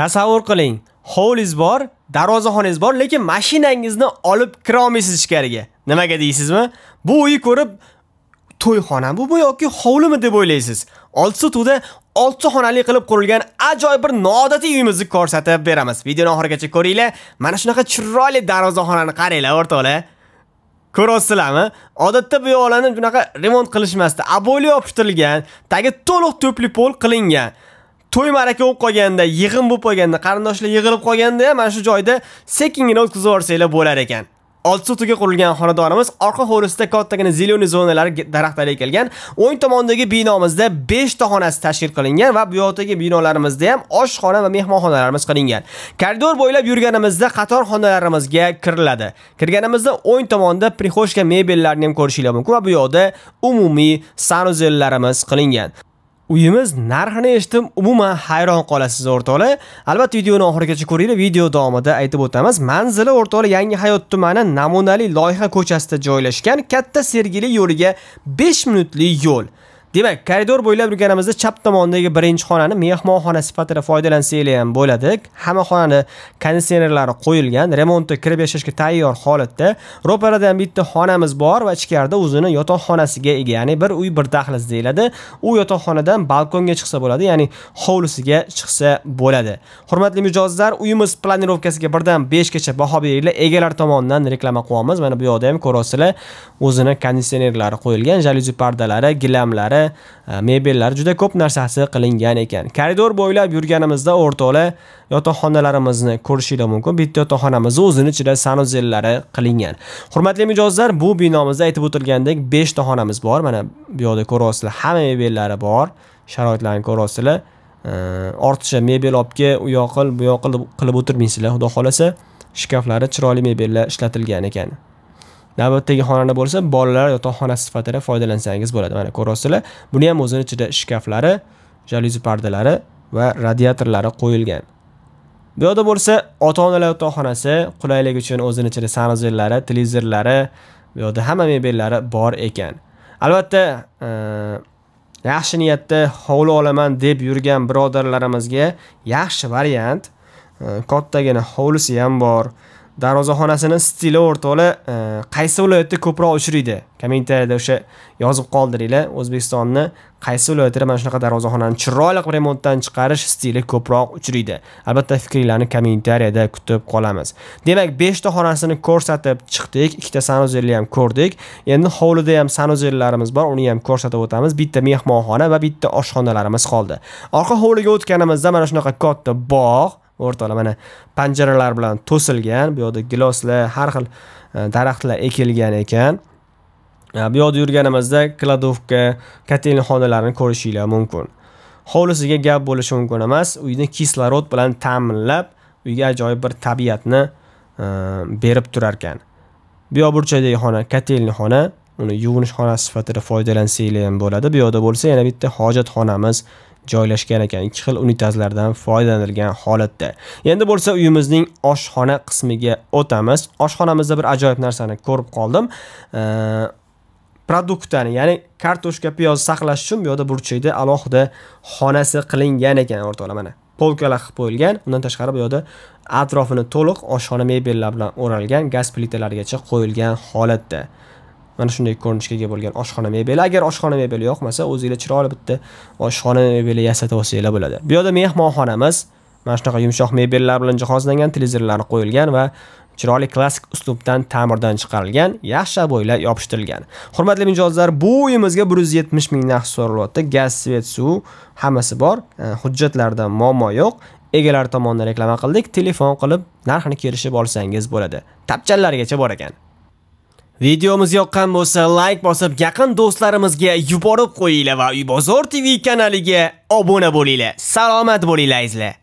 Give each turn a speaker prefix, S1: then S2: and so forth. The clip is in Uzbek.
S1: tasavvur qiling hovliz bor darvozaxonangiz bor lekin mashinangizni olib kira olmaysiz ichkariga nimaga deysizmi bu uyni ko'rib to'yxona bu yoki hovlimi deb o'ylaysiz oltituvda olti xonali qilib qurilgan ajoyib bir noodatiy uyimizni ko'rsatib beramiz videoni oxirigacha ko'ringlar mana shunaqa chiroyli darvozaxonani qaranglar o'rtoqlar ko'ryapsizlarmi odatda bu yoqlarni bunaqa remont qilishmasdi Aboliy yopishtirilgan tagi to'liq to'pli pol qilingan to'y maraka bo'lib qolganda, yig'in bo'lib qolganda, qarindoshlar yig'ilib qolganda ham mana shu joyda sekingina o'tkazib yuborsanglar bo'lar ekan. sotiga qurilgan xonadonimiz orqa hovlisida kattagina zeleniy zonalar daraxtlar ekilgan. O'ng tomondagi binomizda 5 ta xonasi tashkil qilingan va bu yoqdagi binolarimizda ham oshxona va mehmonxonalarimiz qilingan. Koridor bo'ylab yurganimizda qator xonalarimizga kiriladi. Kirganimizda o'ng tomonda prixoshka mebellarni ham ko'rishinglar mumkin va bu yoqda umumiy sanuzellarimiz qilingan. Uyimiz narxini eshitib umuman hayron qolasiz o'rtoqlar. Albatta videoni oxirigacha ko'ringlar. Video davomida aytib o'tamiz. Manzili o'rtoqlar Yangi hayot tumani namunali loyiha ko'chasida joylashgan katta Sergeli yo'liga 5 minutlik yo'l. Demak, koridor bo'ylab yurganimizda chap tomondagi birinchi xonani mehmonxona sifatida foydalansangiz ham bo'ladi. Hamma xonani konditsionerlari qo'yilgan, remontda kirib yashashga tayyor holatda. Ro'paradan bitta xonamiz bor va ichkarida o'zini yotoqxonasiga ega, ya'ni bir uy bir dahliz deyiladi. U yotoqxonadan balkonga chiqsa bo'ladi, ya'ni hovlisiga chiqsa bo'ladi. Hurmatli mijozlar, uyimiz planirovkasiga birdan 5 gacha baho beringlar. Egalar tomonidan reklama qilyapmiz. Mana bu yoqda ham ko'ryapsizlar o'zini konditsionerlari qo'yilgan, jalyuzi pardalari, gilamlari E, mebellar juda ko'p narsasi qilingan ekan koridor bo'ylab yurganimizda o'rtoqlar yotoqxonalarimizni ko'rishinglar mumkin bitta yotoqxonamizni o'zini ichida sanuzellari qilingan hurmatli mijozlar bu binomizda aytib o'tilgandek beshta xonamiz bor mana bu yoqda ko'ryapsizlar hamma mebellari bor sharoitlarini ko'ryapsizlar e, ortiqcha mebel olib kel u yoq qil bu yoq qil qilib o'tirmaysizlar xudo xohlasa shkaflari chiroyli mebellar ishlatilgan ekan navbatdagi xonada bo'lsa bolalar yotoqxonasi sifatida foydalansangiz bo'ladi mana ko'ryapsizlar buni ham o'zini ichida shkaflari jalyuzi pardalari va radiatorlari qo'yilgan bu yoqda bo'lsa ota onalar yotoqxonasi qulaylik uchun o'zini ichida sanuzellari televizorlari bu yoqda hamma mebellari bor ekan albatta e, yaxshi niyatda hovli olaman deb yurgan birodarlarimizga yaxshi variant e, kattagina hovlisi ham bor darvozaxonasini stili o'rtoqlar e, qaysi viloyatda ko'proq uchraydi kommentariyada o'sha yozib qoldiringlar o'zbekistonni qaysi viloyatida mana shunaqa darvozaxonani chiroyli qilib remontdan chiqarish stili ko'proq uchraydi albatta fikringlarni kommentariyada kutib qolamiz demak beshta xonasini ko'rsatib chiqdik ikkita sanuzelni ham ko'rdik endi hovlida ham sanuzellarimiz bor uni ham ko'rsatib o'tamiz bitta mehmonxona va bitta oshxonalarimiz qoldi orqa hovliga o'tganimizda mana shunaqa katta bog' o'rtoqlar mana panjaralar bilan to'silgan bu yoqda giloslar har xil e, daraxtlar ekilgan ekan e, bu yoqda yurganimizda kladovka kotelni xonalarini ko'rishinglar mumkin hovlisiga gap bo'lishi mumkin emas uyni kislorod bilan ta'minlab uyga ajoyib bir tabiatni e, berib turar ekan bu yoq burchakdagi xona kotelni xona uni yuvinish xonasi sifatida foydalansanglar ham bo'ladi bu yoqda bo'lsa yana bitta hojatxonamiz joylashgan ekan ikki xil unitazlardan foydalanilgan holatda endi bo'lsa uyimizning oshxona qismiga o'tamiz oshxonamizda bir ajoyib narsani ko'rib qoldim produktani ya'ni kartoshka piyoz saqlash uchun bu yoqda burchakda alohida xonasi qilingan ekan o'rtoqlar mana polkalar qilib qo'yilgan undan tashqari bu yoqda atrofini to'liq oshxona mebellari bilan o'ralgan gaz plitalarigacha qo'yilgan holatda mana shunday ko'rinishga ega bo'lgan oshxona mebeli agar oshxona mebeli yoqmasa o'zinglar chiroyli bitta oshxona mebeli yasatib olsanglar bo'ladi bu yerda mehmonxonamiz mana shunaqa yumshoq mebellar bilan jihozlangan televizorlar qo'yilgan va chiroyli klassik uslubdan ta'mirdan chiqarilgan yaxshi bo'ylab yopishtirilgan hurmatli mijozlar bu uyimizga bir yuz yetmish ming narx so'ralyapti gaz svet suv hammasi bor e, hujjatlarda muammo yo'q egalari tomonidan reklama qildik telefon qilib narxini kelishib olsangiz bo'ladi tapchanlarigacha bor ekan Videomiz yoqqan bo'lsa, like bosib, yaqin do'stlarimizga yuborib qo'yinglar va Uybozor TV kanaliga obuna bo'linglar. Salomat bo'linglar, azizlar.